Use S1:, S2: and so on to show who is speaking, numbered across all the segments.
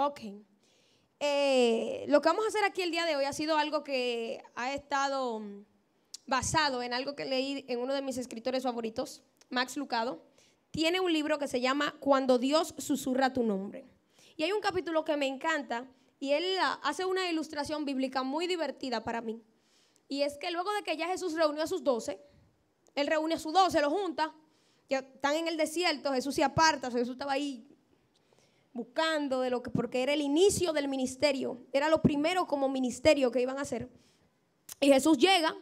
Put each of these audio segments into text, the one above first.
S1: Ok. Eh, lo que vamos a hacer aquí el día de hoy ha sido algo que ha estado mm, basado en algo que leí en uno de mis escritores favoritos, Max Lucado. Tiene un libro que se llama Cuando Dios susurra tu nombre. Y hay un capítulo que me encanta y él ah, hace una ilustración bíblica muy divertida para mí. Y es que luego de que ya Jesús reunió a sus doce, él reúne a sus doce, los junta, ya están en el desierto, Jesús se aparta, Jesús estaba ahí buscando de lo que, porque era el inicio del ministerio, era lo primero como ministerio que iban a hacer. Y Jesús llega,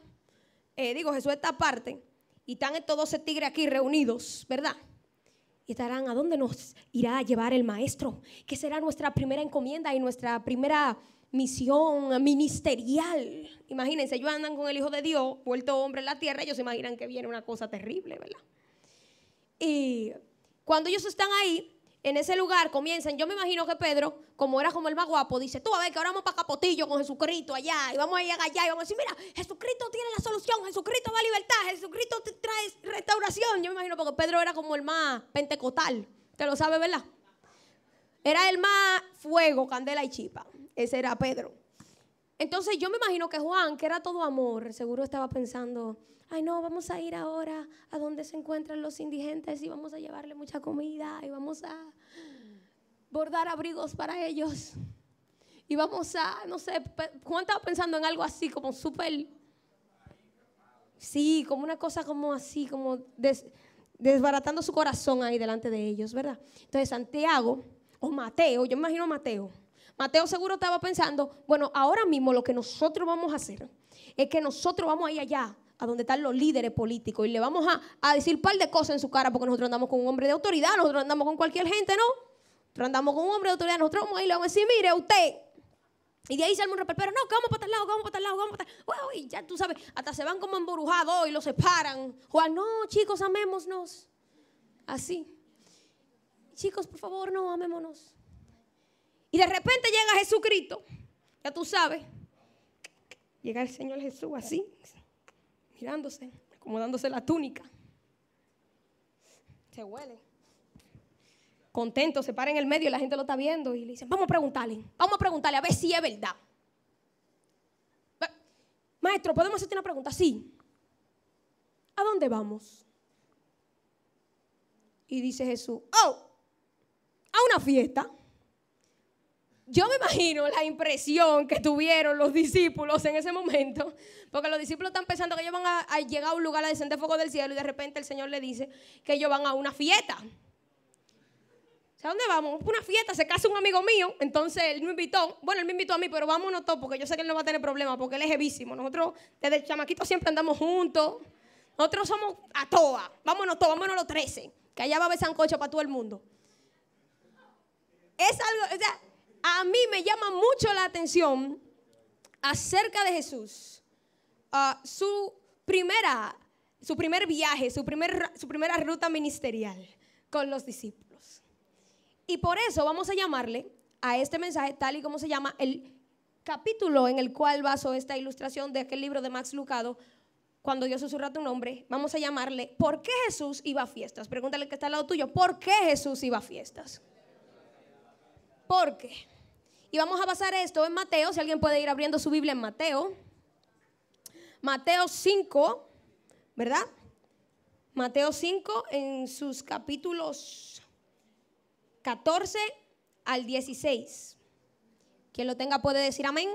S1: eh, digo, Jesús está aparte, y están estos doce tigres aquí reunidos, ¿verdad? Y estarán, ¿a dónde nos irá a llevar el maestro? Que será nuestra primera encomienda y nuestra primera misión ministerial. Imagínense, ellos andan con el Hijo de Dios, vuelto hombre en la tierra, ellos se imaginan que viene una cosa terrible, ¿verdad? Y cuando ellos están ahí, en ese lugar comienzan, yo me imagino que Pedro, como era como el más guapo, dice, tú a ver que ahora vamos para Capotillo con Jesucristo allá, y vamos a llegar allá, y vamos a decir, mira, Jesucristo tiene la solución, Jesucristo va a libertad, Jesucristo te trae restauración. Yo me imagino porque Pedro era como el más pentecostal, te lo sabe, ¿verdad? Era el más fuego, candela y chipa, ese era Pedro. Entonces yo me imagino que Juan, que era todo amor, seguro estaba pensando, ay no, vamos a ir ahora a donde se encuentran los indigentes y vamos a llevarle mucha comida y vamos a bordar abrigos para ellos. Y vamos a, no sé, Juan estaba pensando en algo así, como súper... Sí, como una cosa como así, como desbaratando su corazón ahí delante de ellos, ¿verdad? Entonces Santiago, o Mateo, yo me imagino Mateo. Mateo seguro estaba pensando, bueno, ahora mismo lo que nosotros vamos a hacer es que nosotros vamos a ir allá a donde están los líderes políticos y le vamos a, decir un par de cosas en su cara porque nosotros andamos con un hombre de autoridad, nosotros andamos con cualquier gente, ¿no? Nosotros andamos con un hombre de autoridad, nosotros vamos ahí le vamos a decir, mire, usted. Y de ahí sale un Pero no, vamos para tal lado, vamos para tal lado, vamos para tal lado. Uy, ya tú sabes, hasta se van como emburujados y los separan. Juan, no, chicos, amémonos. Así. Chicos, por favor, no, amémonos. Y de repente llega Jesucristo, ya tú sabes. Llega el Señor Jesús así, mirándose, acomodándose la túnica. Se huele, contento, se para en el medio y la gente lo está viendo y le dicen, vamos a preguntarle, vamos a preguntarle a ver si es verdad. Maestro, ¿podemos hacerte una pregunta? Sí. ¿A dónde vamos? Y dice Jesús, oh, a una fiesta yo me imagino la impresión que tuvieron los discípulos en ese momento, porque los discípulos están pensando que ellos van a, llegar a un lugar a descender fuego del cielo y de repente el Señor le dice que ellos van a una fiesta. ¿a ¿dónde vamos? Una fiesta, se casa un amigo mío, entonces él me invitó. Bueno, él me invitó a mí, pero vámonos todos, porque yo sé que él no va a tener problemas, porque él es jevísimo. Nosotros desde el chamaquito siempre andamos juntos. Nosotros somos a toa. Vámonos todos, vámonos los 13, que allá va a haber sancocho para todo el mundo. Es algo, o sea, a mí me llama mucho la atención acerca de Jesús. Ah, su primera, su primer viaje, su, su primera ruta ministerial con los discípulos. Y por eso vamos a llamarle a este mensaje, tal y como se llama el capítulo en el cual baso esta ilustración de aquel libro de Max Lucado, cuando Dios susurra tu nombre, vamos a llamarle ¿Por qué Jesús iba a fiestas? Pregúntale que está al lado tuyo, ¿por qué Jesús iba a fiestas? ¿Por qué? Y vamos a basar esto en Mateo, si alguien puede ir abriendo su Biblia en Mateo. Mateo 5, ¿verdad? Mateo 5 en sus capítulos 14 al 16. Quien lo tenga puede decir amén.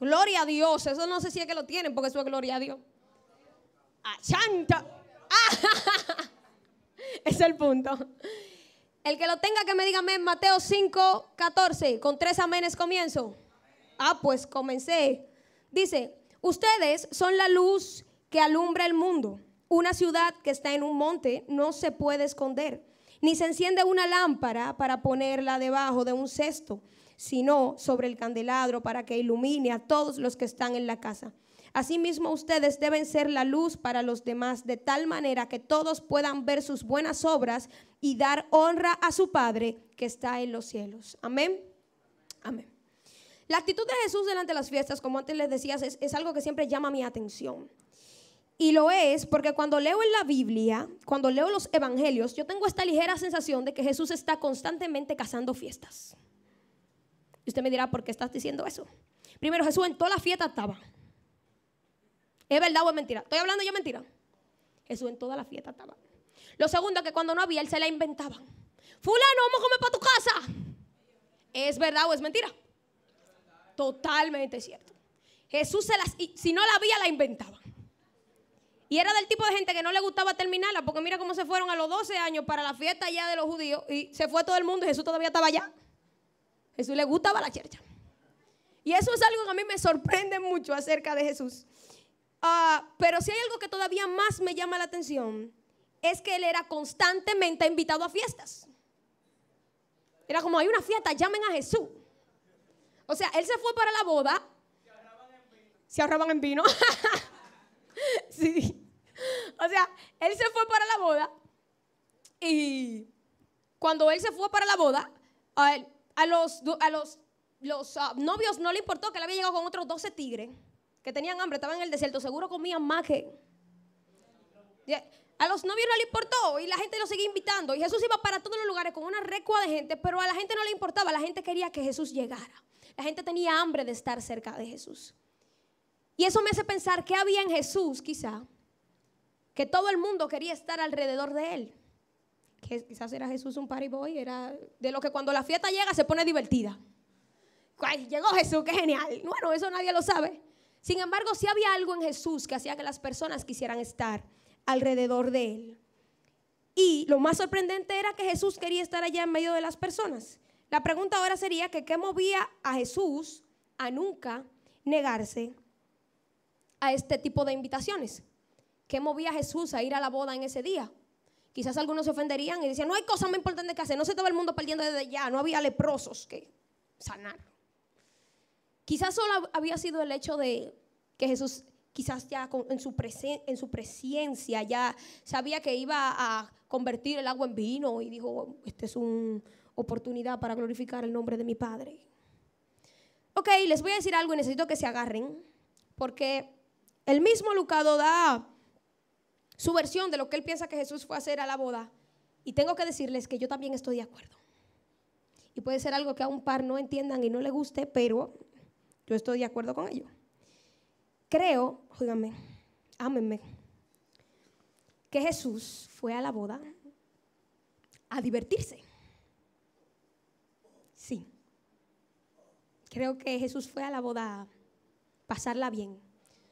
S1: Gloria a Dios. Eso no sé si es que lo tienen, porque eso es gloria a Dios. Achanta. Ah, es el punto. El que lo tenga que me diga Mateo 5, 14. Con tres amenes comienzo. Ah, pues comencé. Dice, ustedes son la luz que alumbra el mundo. Una ciudad que está en un monte no se puede esconder, ni se enciende una lámpara para ponerla debajo de un cesto, sino sobre el candelabro para que ilumine a todos los que están en la casa. Asimismo, ustedes deben ser la luz para los demás, de tal manera que todos puedan ver sus buenas obras y dar honra a su Padre que está en los cielos. Amén. Amén. La actitud de Jesús delante de las fiestas, como antes les decía, es, es algo que siempre llama mi atención. Y lo es porque cuando leo en la Biblia, cuando leo los evangelios, yo tengo esta ligera sensación de que Jesús está constantemente cazando fiestas. Y usted me dirá, ¿por qué estás diciendo eso? Primero, Jesús en toda la fiesta estaba. ¿Es verdad o es mentira? ¿Estoy hablando yo mentira? Jesús en toda la fiesta estaba. Lo segundo, es que cuando no había, él se la inventaba. Fulano, vamos a comer para tu casa. ¿Es verdad o es mentira? Totalmente cierto. Jesús se las, si no la había, la inventaba. Y era del tipo de gente que no le gustaba terminarla, porque mira cómo se fueron a los 12 años para la fiesta allá de los judíos y se fue todo el mundo y Jesús todavía estaba allá. Jesús le gustaba la chercha. Y eso es algo que a mí me sorprende mucho acerca de Jesús. Ah, pero si hay algo que todavía más me llama la atención, es que él era constantemente invitado a fiestas. Era como, hay una fiesta, llamen a Jesús. O sea, él se fue para la boda. Se ahorraban en vino. sí. O sea, él se fue para la boda. Y cuando él se fue para la boda, a, los, a los, ah, novios no le importó que él había llegado con otros 12 tigres que tenían hambre, estaban en el desierto, seguro comían más que... A los novios no le importó y la gente lo seguía invitando. Y Jesús iba para todos los lugares con una recua de gente, pero a la gente no le importaba, la gente quería que Jesús llegara. La gente tenía hambre de estar cerca de Jesús. Y eso me hace pensar que había en Jesús, quizá, que todo el mundo quería estar alrededor de él. Que quizás era Jesús un party boy, era de lo que cuando la fiesta llega se pone divertida. Ay, llegó Jesús, qué genial. Bueno, eso nadie lo sabe. Sin embargo, sí había algo en Jesús que hacía que las personas quisieran estar alrededor de él. Y lo más sorprendente era que Jesús quería estar allá en medio de las personas. La pregunta ahora sería que qué movía a Jesús a nunca negarse a este tipo de invitaciones. ¿Qué movía a Jesús a ir a la boda en ese día? Quizás algunos se ofenderían y decían, no hay cosa más importante que hacer, no se estaba el mundo perdiendo desde ya, no había leprosos que sanar. Quizás solo había sido el hecho de que Jesús quizás ya en, su en su presencia ya sabía que iba a convertir el agua en vino y dijo, esta es una oportunidad para glorificar el nombre de mi Padre. Ok, les voy a decir algo y necesito que se agarren, porque el mismo Lucado da su versión de lo que él piensa que Jesús fue a hacer a la boda. Y tengo que decirles que yo también estoy de acuerdo. Y puede ser algo que a un par no entiendan y no le guste, pero yo estoy de acuerdo con ello. Creo, óiganme, ámenme, que Jesús fue a la boda a divertirse. Sí. Creo que Jesús fue a la boda a pasarla bien.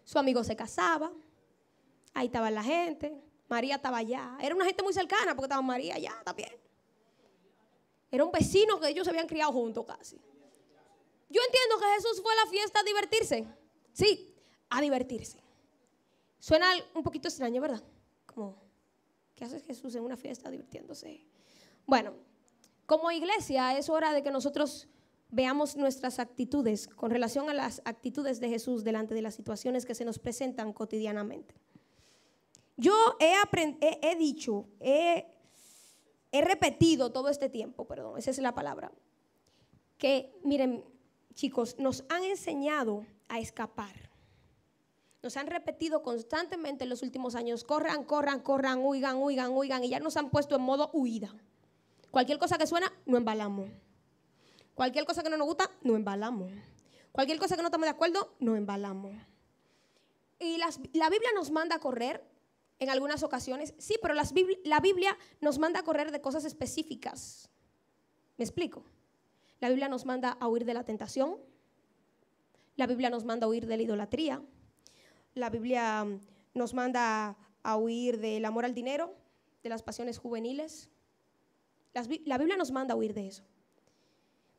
S1: Su amigo se casaba, ahí estaba la gente, María estaba allá. Era una gente muy cercana porque estaba María allá también. Era un vecino que ellos se habían criado juntos casi. Yo entiendo que Jesús fue a la fiesta a divertirse. Sí, a divertirse. Suena un poquito extraño, ¿verdad? Como, ¿qué hace Jesús en una fiesta divirtiéndose? Bueno, como iglesia es hora de que nosotros veamos nuestras actitudes con relación a las actitudes de Jesús delante de las situaciones que se nos presentan cotidianamente. Yo he, dicho, he, he repetido todo este tiempo, perdón, esa es la palabra, que miren, chicos, nos han enseñado a escapar. Nos han repetido constantemente en los últimos años, corran, corran, corran, huigan, huigan, huigan, y ya nos han puesto en modo huida. Cualquier cosa que suena, no embalamos. Cualquier cosa que no nos gusta, no embalamos. Cualquier cosa que no estamos de acuerdo, no embalamos. Y la Biblia nos manda a correr en algunas ocasiones, sí, pero la Biblia nos manda a correr de cosas específicas. ¿Me explico? La Biblia nos manda a huir de la tentación. La Biblia nos manda a huir de la idolatría. La Biblia mm, nos manda a huir del amor al dinero, de las pasiones juveniles. La Biblia nos manda a huir de eso.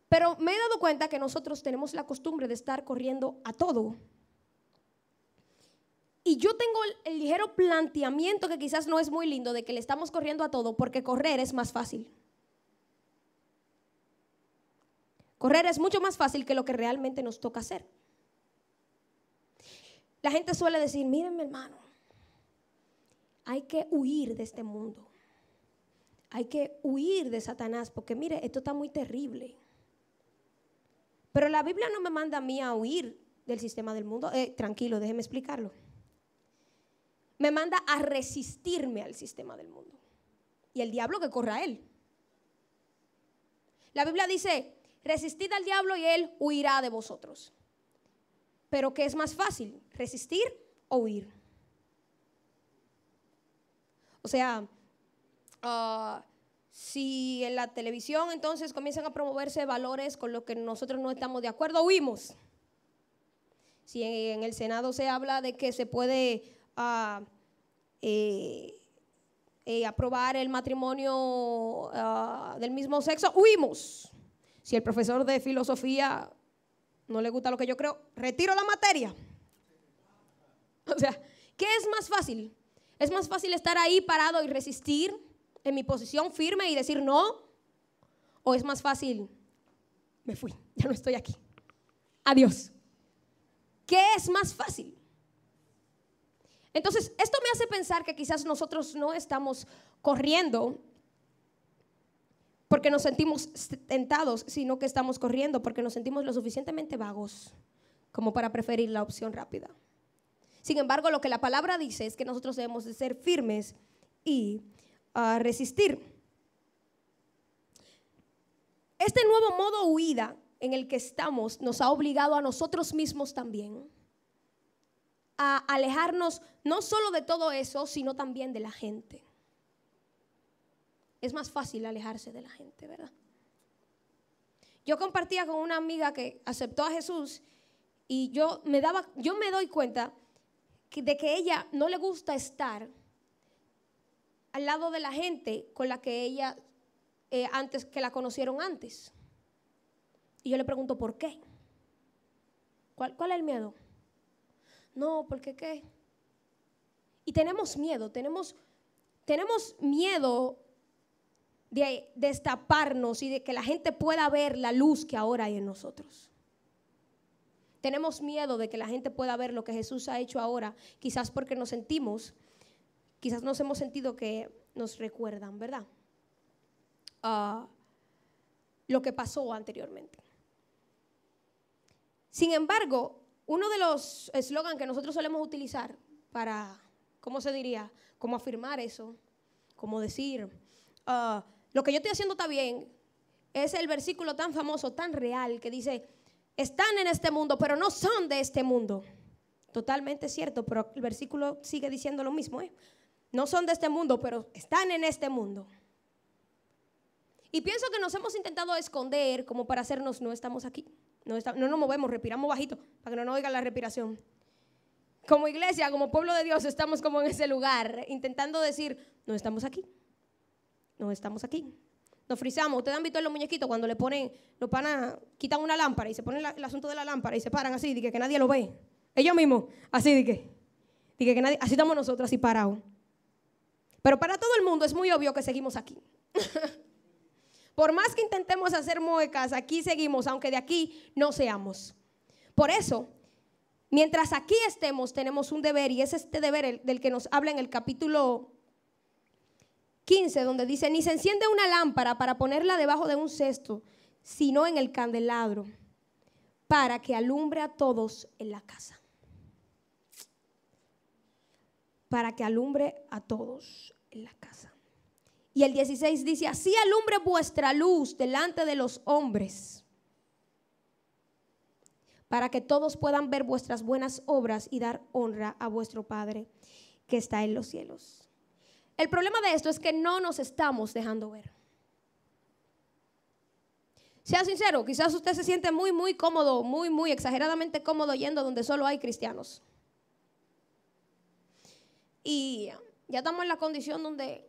S1: Pero me he dado cuenta que nosotros tenemos la costumbre de estar corriendo a todo. Y yo tengo el, ligero planteamiento que quizás no es muy lindo de que le estamos corriendo a todo porque correr es más fácil. Correr es mucho más fácil que lo que realmente nos toca hacer. La gente suele decir, miren mi hermano, hay que huir de este mundo. Hay que huir de Satanás porque mire, esto está muy terrible. Pero la Biblia no me manda a mí a huir del sistema del mundo. Eh, tranquilo, déjeme explicarlo. Me manda a resistirme al sistema del mundo. Y el diablo que corra a él. La Biblia dice, Resistid al diablo y él huirá de vosotros. Pero ¿qué es más fácil? ¿Resistir o huir? O sea, ah, si en la televisión entonces comienzan a promoverse valores con los que nosotros no estamos de acuerdo, huimos. Si en el Senado se habla de que se puede ah, eh, eh, aprobar el matrimonio ah, del mismo sexo, huimos. Si el profesor de filosofía no le gusta lo que yo creo, retiro la materia. O sea, ¿qué es más fácil? ¿Es más fácil estar ahí parado y resistir en mi posición firme y decir no? ¿O es más fácil, me fui, ya no estoy aquí? Adiós. ¿Qué es más fácil? Entonces, esto me hace pensar que quizás nosotros no estamos corriendo porque nos sentimos tentados, sino que estamos corriendo porque nos sentimos lo suficientemente vagos como para preferir la opción rápida. Sin embargo, lo que la palabra dice es que nosotros debemos ser firmes y ah, resistir. Este nuevo modo huida en el que estamos nos ha obligado a nosotros mismos también a alejarnos no solo de todo eso, sino también de la gente es más fácil alejarse de la gente, ¿verdad? Yo compartía con una amiga que aceptó a Jesús y yo me daba, yo me doy cuenta de que ella no le gusta estar al lado de la gente con la que ella eh, antes que la conocieron antes. Y yo le pregunto por qué. ¿Cuál, cuál es el miedo? No, porque qué. Y tenemos miedo, tenemos, tenemos miedo de destaparnos y de que la gente pueda ver la luz que ahora hay en nosotros. Tenemos miedo de que la gente pueda ver lo que Jesús ha hecho ahora, quizás porque nos sentimos, quizás nos hemos sentido que nos recuerdan, ¿verdad? Ah, lo que pasó anteriormente. Sin embargo, uno de los eslogans que nosotros solemos utilizar para, ¿cómo se diría? Cómo afirmar eso, cómo decir, ah, lo que yo estoy haciendo está bien. Es el versículo tan famoso, tan real, que dice, están en este mundo, pero no son de este mundo. Totalmente cierto, pero el versículo sigue diciendo lo mismo. ¿eh? No son de este mundo, pero están en este mundo. Y pienso que nos hemos intentado esconder como para hacernos, no estamos aquí, no, no nos movemos, respiramos bajito para que no nos oiga la respiración. Como iglesia, como pueblo de Dios, estamos como en ese lugar, intentando decir, no estamos aquí, no estamos aquí. Nos frisamos. Ustedes han visto los muñequitos cuando le ponen, los panas quitan una lámpara y se ponen el asunto de la lámpara y se paran así, de que, nadie lo ve. Ellos mismos, así de que, que, nadie, así estamos nosotros, así parados. Pero para todo el mundo es muy obvio que seguimos aquí. Por más que intentemos hacer muecas, aquí seguimos, aunque de aquí no seamos. Por eso, mientras aquí estemos, tenemos un deber, y es este deber del que nos habla en el capítulo 15, donde dice, ni se enciende una lámpara para ponerla debajo de un cesto, sino en el candelabro, para que alumbre a todos en la casa. Para que alumbre a todos en la casa. Y el 16 dice, así alumbre vuestra luz delante de los hombres, para que todos puedan ver vuestras buenas obras y dar honra a vuestro Padre que está en los cielos. El problema de esto es que no nos estamos dejando ver. Sea sincero, quizás usted se siente muy, muy cómodo, muy, muy exageradamente cómodo yendo donde solo hay cristianos. Y ya estamos en la condición donde,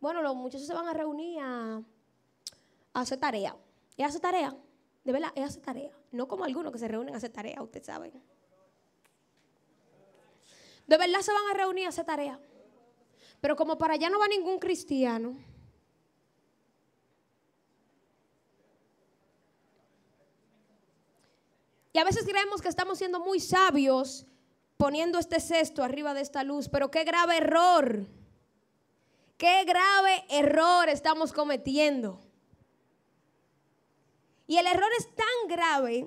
S1: bueno, los muchachos se van a reunir a, hacer tarea. Y hace tarea, de verdad, es hacer tarea. No como algunos que se reúnen a hacer tarea, ustedes saben. De verdad se van a reunir a hacer tarea. Pero como para allá no va ningún cristiano, Y a veces creemos que estamos siendo muy sabios poniendo este cesto arriba de esta luz, pero qué grave error, qué grave error estamos cometiendo. Y el error es tan grave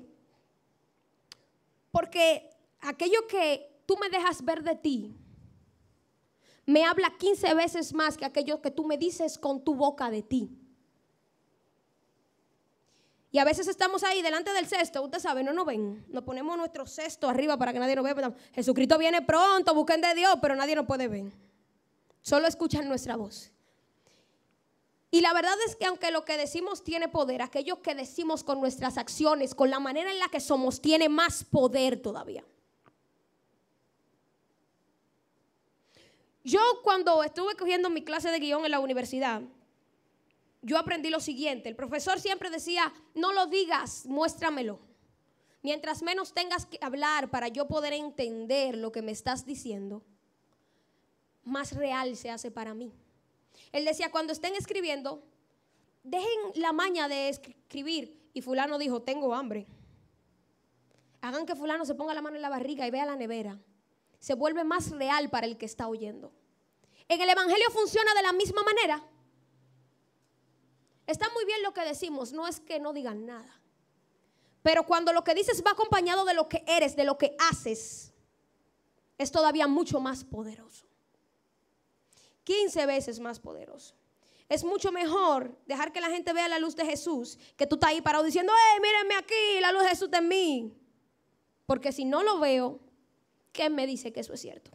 S1: porque aquello que tú me dejas ver de ti, me habla 15 veces más que aquello que tú me dices con tu boca de ti. Y a veces estamos ahí delante del cesto, usted sabe, no nos ven. Nos ponemos nuestro cesto arriba para que nadie nos vea. Jesucristo viene pronto, busquen de Dios, pero nadie nos puede ver. Solo escuchan nuestra voz. Y la verdad es que aunque lo que decimos tiene poder, aquello que decimos con nuestras acciones, con la manera en la que somos, tiene más poder todavía. Yo cuando estuve cogiendo mi clase de guión en la universidad, yo aprendí lo siguiente. El profesor siempre decía, no lo digas, muéstramelo. Mientras menos tengas que hablar para yo poder entender lo que me estás diciendo, más real se hace para mí. Él decía, cuando estén escribiendo, dejen la maña de escribir. Y fulano dijo, tengo hambre. Hagan que fulano se ponga la mano en la barriga y vea la nevera se vuelve más real para el que está oyendo. En el Evangelio funciona de la misma manera. Está muy bien lo que decimos, no es que no digan nada. Pero cuando lo que dices va acompañado de lo que eres, de lo que haces, es todavía mucho más poderoso. 15 veces más poderoso. Es mucho mejor dejar que la gente vea la luz de Jesús que tú estás ahí parado diciendo, ¡Eh mírenme aquí, la luz de Jesús está en mí. Porque si no lo veo, ¿Qué me dice que eso es cierto?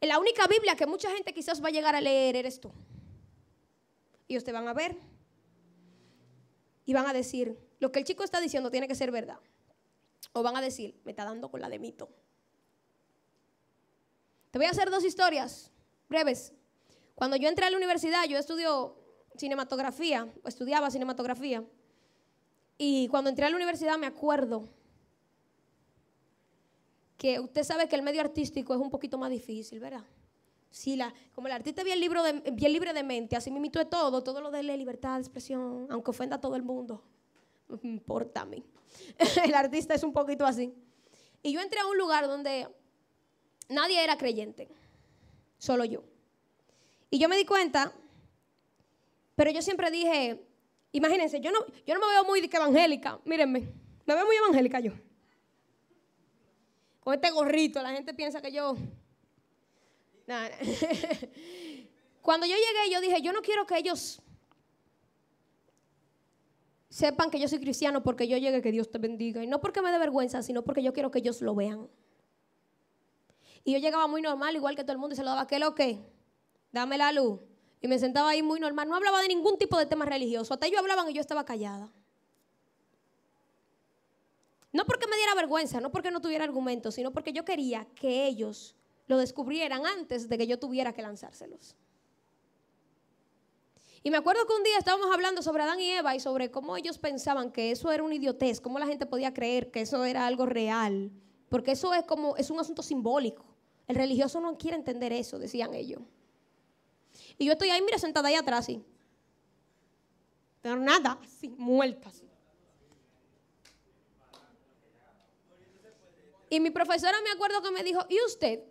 S1: La única Biblia que mucha gente quizás va a llegar a leer eres tú. Y ustedes van a ver y van a decir, lo que el chico está diciendo tiene que ser verdad. O van a decir, me está dando con la de mito. Te voy a hacer dos historias breves. Cuando yo entré a la universidad, yo estudio cinematografía, o estudiaba cinematografía. Y cuando entré a la universidad me acuerdo que usted sabe que el medio artístico es un poquito más difícil, ¿verdad? Si la, como el artista es bien, libro bien libre de mente, así me de todo, todo lo de la libertad de expresión, aunque ofenda a todo el mundo, no importa a mí. el artista es un poquito así. Y yo entré a un lugar donde nadie era creyente, solo yo. Y yo me di cuenta, pero yo siempre dije, imagínense, yo no, yo no me veo muy evangélica, mírenme, me veo muy evangélica yo con este gorrito, la gente piensa que yo... Cuando yo llegué, yo dije, yo no quiero que ellos sepan que yo soy cristiano porque yo llegué, que Dios te bendiga. Y no porque me dé vergüenza, sino porque yo quiero que ellos lo vean. Y yo llegaba muy normal, igual que todo el mundo, y se lo daba, ¿qué lo que? Dame la luz. Y me sentaba ahí muy normal. No hablaba de ningún tipo de tema religioso. Hasta ellos hablaban y yo estaba callada. No porque me diera vergüenza, no porque no tuviera argumentos, sino porque yo quería que ellos lo descubrieran antes de que yo tuviera que lanzárselos. Y me acuerdo que un día estábamos hablando sobre Adán y Eva y sobre cómo ellos pensaban que eso era una idiotez, cómo la gente podía creer que eso era algo real, porque eso es como es un asunto simbólico. El religioso no quiere entender eso, decían ellos. Y yo estoy ahí, mira, sentada ahí atrás, sí. Pero nada, así, muerta. Así. Y mi profesora me acuerdo que me dijo, ¿y usted?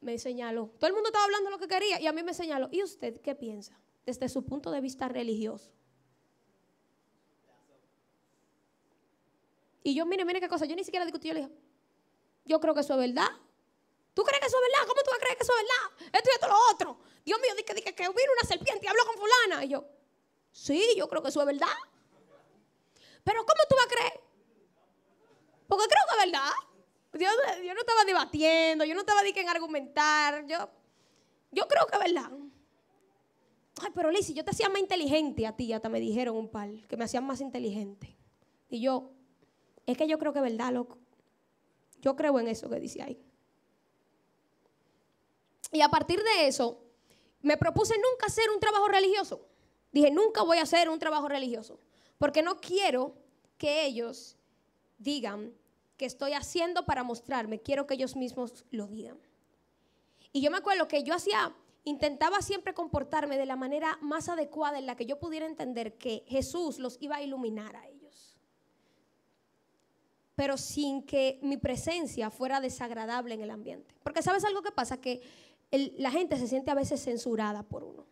S1: Me señaló. Todo el mundo estaba hablando lo que quería y a mí me señaló. ¿Y usted qué piensa desde su punto de vista religioso? Y yo, mire, mire qué cosa, yo ni siquiera discutí, yo le dije, yo creo que eso es verdad. ¿Tú crees que eso es verdad? ¿Cómo tú vas a creer que eso es verdad? Esto y esto lo otro. Dios mío, dije, dije que vino una serpiente y habló con fulana. Y yo, sí, yo creo que eso es verdad. Pero ¿cómo tú vas a creer? Porque creo que es verdad. Yo, no estaba debatiendo, yo no estaba en argumentar. Yo, yo creo que es verdad. Ay, pero Lizzie, yo te hacía más inteligente a ti, hasta me dijeron un par, que me hacían más inteligente. Y yo, es que yo creo que es verdad, loco. Yo creo en eso que dice ahí. Y a partir de eso, me propuse nunca hacer un trabajo religioso. Dije, nunca voy a hacer un trabajo religioso. Porque no quiero que ellos digan que estoy haciendo para mostrarme. Quiero que ellos mismos lo digan. Y yo me acuerdo que yo hacía, intentaba siempre comportarme de la manera más adecuada en la que yo pudiera entender que Jesús los iba a iluminar a ellos. Pero sin que mi presencia fuera desagradable en el ambiente. Porque sabes algo que pasa, que la gente se siente a veces censurada por uno.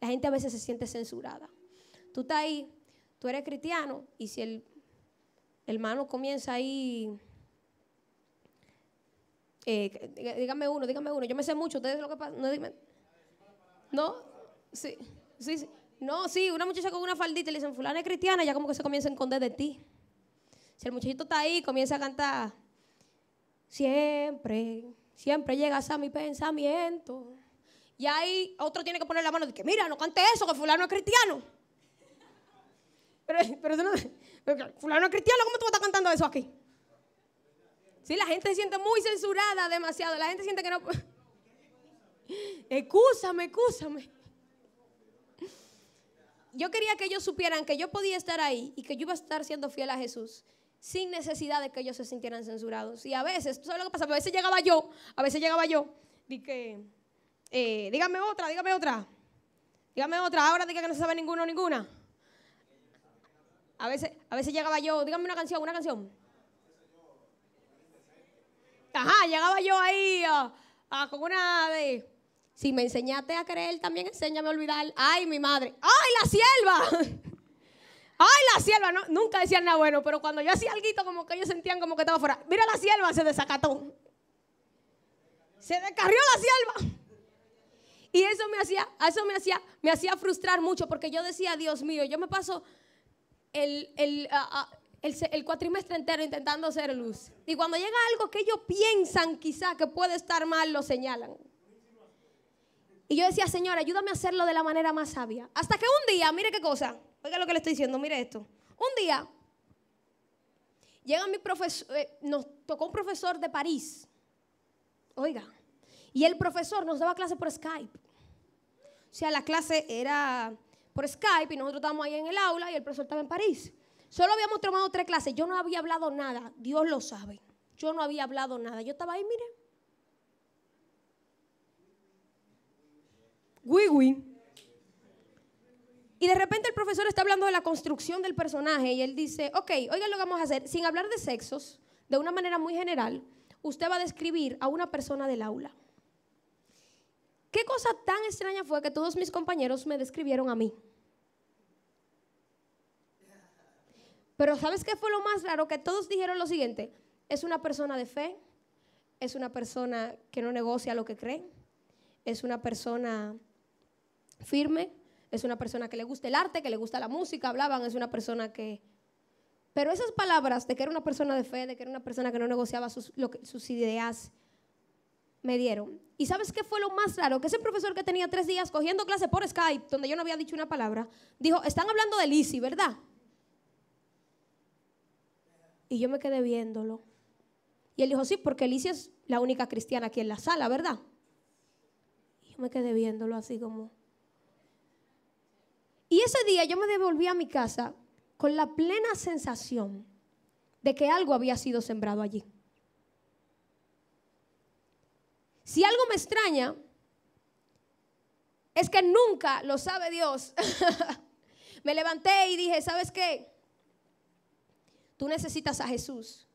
S1: La gente a veces se siente censurada. Tú estás ahí, tú eres cristiano y si el hermano comienza ahí. Eh, dígame uno, dígame uno. Yo me sé mucho, ustedes lo que pasa. No, No, sí, sí, No, sí, una muchacha con una faldita le dicen, fulano es cristiana, ya como que se comienza a esconder de ti. Si el muchachito está ahí, comienza a cantar, siempre, siempre llegas a mi pensamiento. Y ahí otro tiene que poner la mano y que, mira, no cante eso, que fulano es cristiano. Pero, pero no. Fulano cristiano, ¿cómo tú estás cantando eso aquí? Sí, la gente se siente muy censurada demasiado. La gente siente que no. Excúsame, excúsame. Yo quería que ellos supieran que yo podía estar ahí y que yo iba a estar siendo fiel a Jesús sin necesidad de que ellos se sintieran censurados. Y a veces, ¿tú sabes lo que pasa? A veces llegaba yo, a veces llegaba yo, di que, eh, dígame otra, dígame otra, dígame otra, ahora diga que no se sabe ninguno, ninguna. A veces, a veces llegaba yo, Dígame una canción, una canción. Ajá, llegaba yo ahí ah, ah, con una ave. Si me enseñaste a creer, también enséñame a olvidar. Ay, mi madre. Ay, la sierva. Ay, la sierva. nunca decían nada bueno, pero cuando yo hacía algo, como que ellos sentían como que estaba fuera. Mira la sierva, se desacató. Se descarrió la sierva. Y eso me hacía, eso me hacía, me hacía frustrar mucho porque yo decía, Dios mío, yo me paso el, ah, ah, el, cuatrimestre entero intentando hacer luz. Y cuando llega algo que ellos piensan quizá que puede estar mal, lo señalan. Y yo decía, Señor, ayúdame a hacerlo de la manera más sabia. Hasta que un día, mire qué cosa, oiga lo que le estoy diciendo, mire esto. Un día, llega mi profesor, eh, nos tocó un profesor de París. Oiga, y el profesor nos daba clase por Skype. O sea, la clase era por Skype y nosotros estábamos ahí en el aula y el profesor estaba en París. Solo habíamos tomado tres clases, yo no había hablado nada, Dios lo sabe. Yo no había hablado nada, yo estaba ahí, mire. wi Y de repente el profesor está hablando de la construcción del personaje y él dice, ok, oigan lo que vamos a hacer, sin hablar de sexos, de una manera muy general, usted va a describir a una persona del aula. ¿Qué cosa tan extraña fue que todos mis compañeros me describieron a mí? Pero ¿sabes qué fue lo más raro? Que todos dijeron lo siguiente, es una persona de fe, es una persona que no negocia lo que cree, es una persona firme, es una persona que le gusta el arte, que le gusta la música, hablaban, es una persona que... Pero esas palabras de que era una persona de fe, de que era una persona que no negociaba sus, sus ideas, me dieron. ¿Y sabes qué fue lo más raro? Que ese profesor que tenía tres días cogiendo clase por Skype, donde yo no había dicho una palabra, dijo, están hablando de Lizzie, ¿verdad? Y yo me quedé viéndolo. Y él dijo, sí, porque Lizzie es la única cristiana aquí en la sala, ¿verdad? Y yo me quedé viéndolo así como... Y ese día yo me devolví a mi casa con la plena sensación de que algo había sido sembrado allí. Si algo me extraña, es que nunca lo sabe Dios. me levanté y dije, ¿sabes qué? Tú necesitas a Jesús.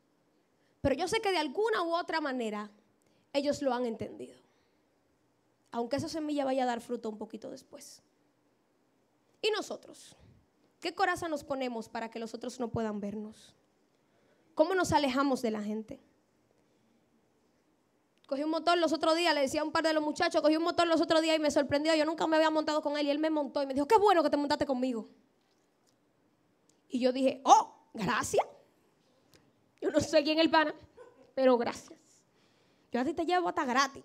S1: Pero yo sé que de alguna u otra manera ellos lo han entendido. Aunque esa semilla vaya a dar fruto un poquito después. ¿Y nosotros? ¿Qué coraza nos ponemos para que los otros no puedan vernos? ¿Cómo nos alejamos de la gente? Cogí un motor los otros días, le decía a un par de los muchachos, cogí un motor los otros días y me sorprendió. Yo nunca me había montado con él y él me montó y me dijo, qué bueno que te montaste conmigo. Y yo dije, oh, gracias. Yo no sé quién es el pana, pero gracias. Yo a ti te llevo hasta gratis.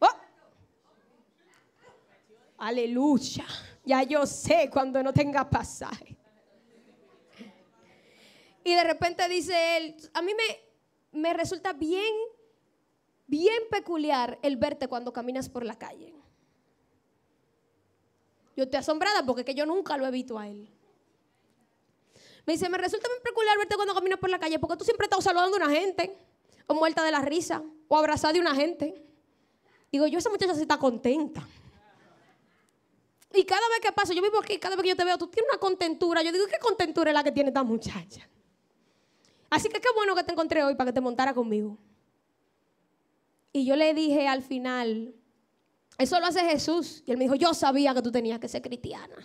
S1: Oh. Aleluya. Ya yo sé cuando no tenga pasaje. Y de repente dice él, a mí me, me resulta bien bien peculiar el verte cuando caminas por la calle. Yo estoy asombrada porque es que yo nunca lo he visto a él. Me dice, me resulta bien peculiar verte cuando caminas por la calle porque tú siempre estás saludando a una gente, o muerta de la risa, o abrazada de una gente. Digo, yo esa muchacha sí está contenta. Y cada vez que paso, yo vivo aquí, cada vez que yo te veo, tú tienes una contentura. Yo digo, ¿qué contentura es la que tiene esta muchacha? Así que qué bueno que te encontré hoy para que te montara conmigo. Y yo le dije al final, eso lo hace Jesús. Y él me dijo, yo sabía que tú tenías que ser cristiana.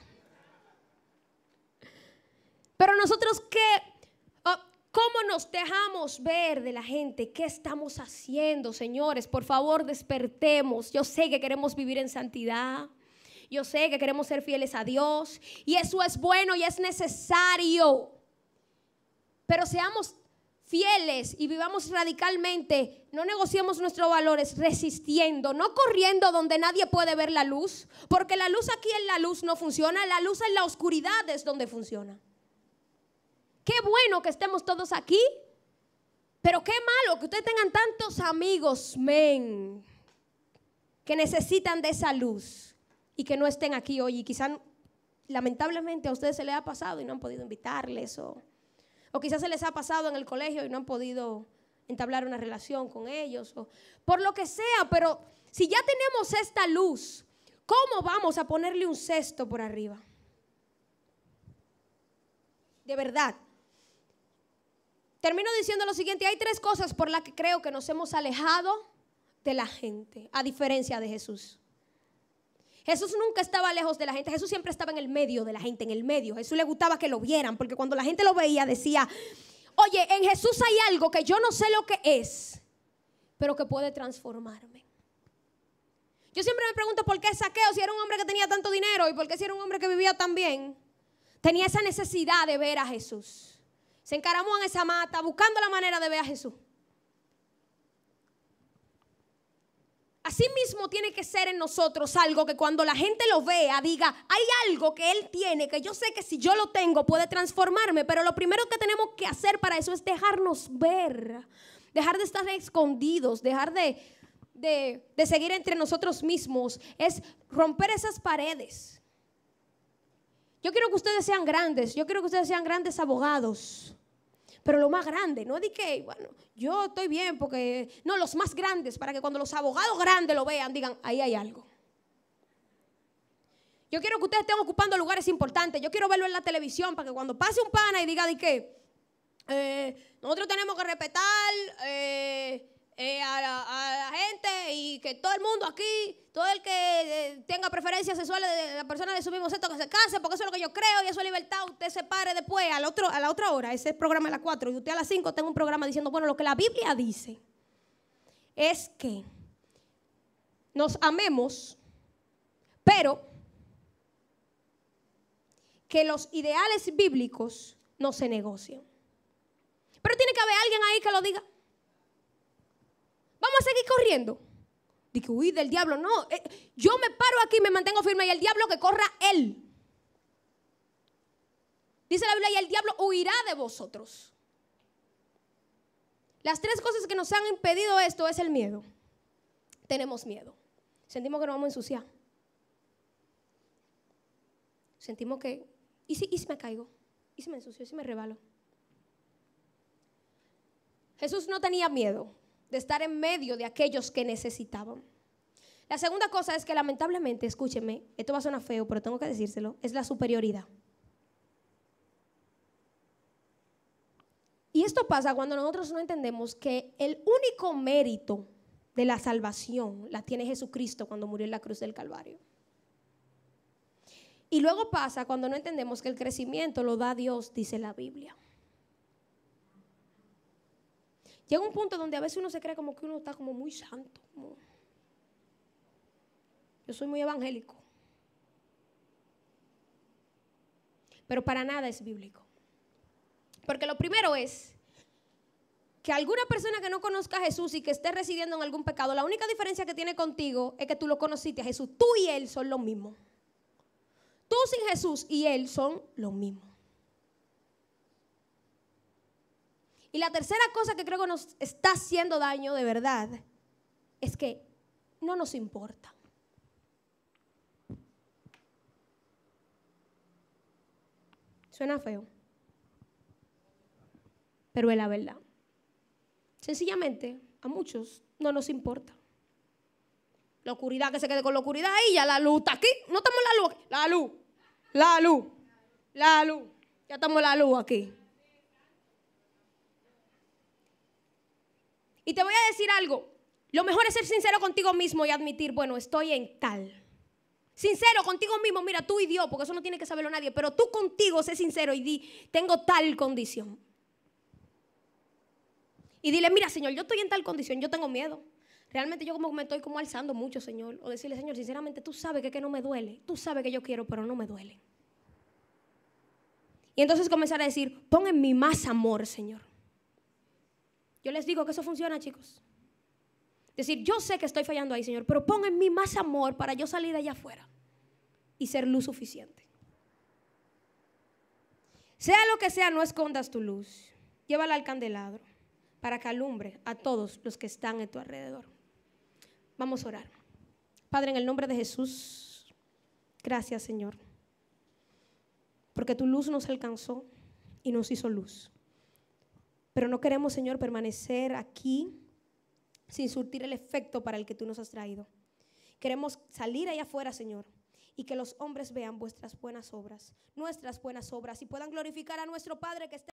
S1: Pero nosotros qué, oh, cómo nos dejamos ver de la gente, qué estamos haciendo, señores. Por favor, despertemos. Yo sé que queremos vivir en santidad. Yo sé que queremos ser fieles a Dios. Y eso es bueno y es necesario. Pero seamos fieles y vivamos radicalmente, no negociemos nuestros valores resistiendo, no corriendo donde nadie puede ver la luz, porque la luz aquí en la luz no funciona, la luz en la oscuridad es donde funciona. Qué bueno que estemos todos aquí, pero qué malo que ustedes tengan tantos amigos, men, que necesitan de esa luz y que no estén aquí hoy y quizás lamentablemente a ustedes se les ha pasado y no han podido invitarles o o quizás se les ha pasado en el colegio y no han podido entablar una relación con ellos. O por lo que sea, pero si ya tenemos esta luz, ¿cómo vamos a ponerle un cesto por arriba? De verdad. Termino diciendo lo siguiente, hay tres cosas por las que creo que nos hemos alejado de la gente, a diferencia de Jesús. Jesús nunca estaba lejos de la gente, Jesús siempre estaba en el medio de la gente, en el medio. Jesús le gustaba que lo vieran, porque cuando la gente lo veía decía, oye, en Jesús hay algo que yo no sé lo que es, pero que puede transformarme. Yo siempre me pregunto por qué Saqueo, si era un hombre que tenía tanto dinero y por qué si era un hombre que vivía tan bien, tenía esa necesidad de ver a Jesús. Se encaramó en esa mata buscando la manera de ver a Jesús. Asimismo tiene que ser en nosotros algo que cuando la gente lo vea diga, hay algo que Él tiene, que yo sé que si yo lo tengo puede transformarme, pero lo primero que tenemos que hacer para eso es dejarnos ver, dejar de estar escondidos, dejar de, de seguir entre nosotros mismos, es romper esas paredes. Yo quiero que ustedes sean grandes, yo quiero que ustedes sean grandes abogados pero lo más grande, no di que, bueno, yo estoy bien porque, no, los más grandes, para que cuando los abogados grandes lo vean, digan, ahí hay algo. Yo quiero que ustedes estén ocupando lugares importantes, yo quiero verlo en la televisión para que cuando pase un pana y diga, ¿de qué? Eh, nosotros tenemos que respetar... Eh, eh, a, la, gente y que todo el mundo aquí, todo el que eh, tenga preferencia sexual de la persona de su mismo sexo, que se case, porque eso es lo que yo creo y eso es libertad, usted se pare después a la, otro, a la otra hora, ese es el programa a las 4 y usted a las 5 tenga un programa diciendo, bueno, lo que la Biblia dice es que nos amemos, pero que los ideales bíblicos no se negocian Pero tiene que haber alguien ahí que lo diga. Vamos a seguir corriendo. Dije, uy, del diablo. No, eh, yo me paro aquí, me mantengo firme y el diablo que corra él. Dice la Biblia, y el diablo huirá de vosotros. Las tres cosas que nos han impedido esto es el miedo. Tenemos miedo. Sentimos que nos vamos a ensuciar. Sentimos que, ¿y si, y si me caigo? ¿Y si me ensucio? ¿Y si me rebalo? Jesús no tenía miedo de estar en medio de aquellos que necesitaban. La segunda cosa es que lamentablemente, escúcheme, esto va a sonar feo, pero tengo que decírselo, es la superioridad. Y esto pasa cuando nosotros no entendemos que el único mérito de la salvación la tiene Jesucristo cuando murió en la cruz del Calvario. Y luego pasa cuando no entendemos que el crecimiento lo da Dios, dice la Biblia. Llega un punto donde a veces uno se cree como que uno está como muy santo. Yo soy muy evangélico. Pero para nada es bíblico. Porque lo primero es que alguna persona que no conozca a Jesús y que esté residiendo en algún pecado, la única diferencia que tiene contigo es que tú lo conociste a Jesús. Tú y él son lo mismo. Tú sin Jesús y él son lo mismo. Y la tercera cosa que creo que nos está haciendo daño de verdad es que no nos importa. Suena feo, pero es la verdad. Sencillamente, a muchos no nos importa. La oscuridad que se quede con la oscuridad y ya la luz está aquí. No estamos en la luz. La luz. La luz. La luz. Ya estamos en la luz aquí. Y te voy a decir algo. Lo mejor es ser sincero contigo mismo y admitir, bueno, estoy en tal. Sincero contigo mismo, mira, tú y Dios, porque eso no tiene que saberlo nadie, pero tú contigo sé sincero y di, tengo tal condición. Y dile, mira, Señor, yo estoy en tal condición, yo tengo miedo. Realmente yo como me estoy como alzando mucho, Señor. O decirle, Señor, sinceramente, tú sabes que, que no me duele. Tú sabes que yo quiero, pero no me duele. Y entonces comenzar a decir, pon en mí más amor, Señor. Yo les digo que eso funciona, chicos. Decir, yo sé que estoy fallando ahí, Señor, pero pon en mí más amor para yo salir allá afuera y ser luz suficiente. Sea lo que sea, no escondas tu luz. Llévala al candelabro para que alumbre a todos los que están en tu alrededor. Vamos a orar. Padre, en el nombre de Jesús, gracias, Señor, porque tu luz nos alcanzó y nos hizo luz. Pero no queremos, Señor, permanecer aquí sin surtir el efecto para el que tú nos has traído. Queremos salir allá afuera, Señor, y que los hombres vean vuestras buenas obras, nuestras buenas obras, y puedan glorificar a nuestro Padre que está.